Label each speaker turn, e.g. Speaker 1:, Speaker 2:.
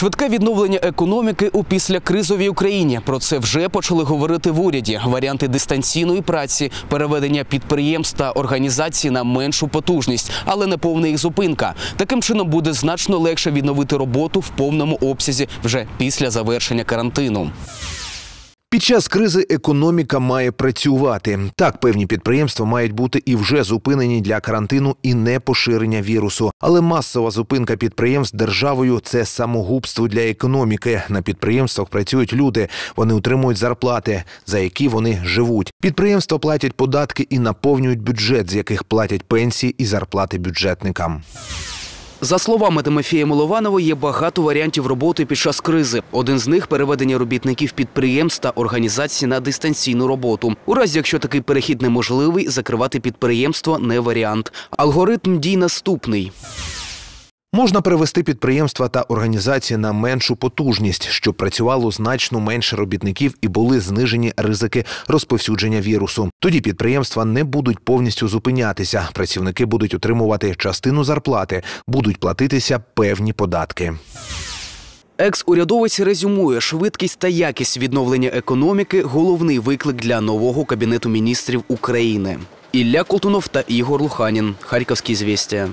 Speaker 1: Швидке відновлення економіки у післякризовій Україні. Про це вже почали говорити в уряді. Варіанти дистанційної праці, переведення підприємств та організацій на меншу потужність, але не повна їх зупинка. Таким чином буде значно легше відновити роботу в повному обсязі вже після завершення карантину. Під час
Speaker 2: кризи економіка має працювати. Так, певні підприємства мають бути і вже зупинені для карантину і не поширення вірусу. Але масова зупинка підприємств державою це самогубство для економіки. На підприємствах працюють люди, вони утримують зарплати, за які вони живуть. Підприємства платять податки і наповнюють бюджет, з яких платять пенсії і зарплати бюджетникам.
Speaker 1: За словами Тимофія Милованова, є багато варіантів роботи під час кризи. Один з них переведення робітників підприємств та організацій на дистанційну роботу. У разі, якщо такий перехід неможливий, закривати підприємство не варіант. Алгоритм дій наступний.
Speaker 2: Можна привести підприємства та організації на меншу потужність, щоб працювало значно менше робітників і були знижені ризики розповсюдження вірусу. Тоді підприємства не будуть повністю зупинятися. Працівники будуть отримувати частину зарплати, будуть платитися певні податки.
Speaker 1: Екс-урядовець резюмує швидкість та якість відновлення економіки головний виклик для нового кабінету міністрів України. Ілля Колтунов та Ігор Луханін. Харківські звістя.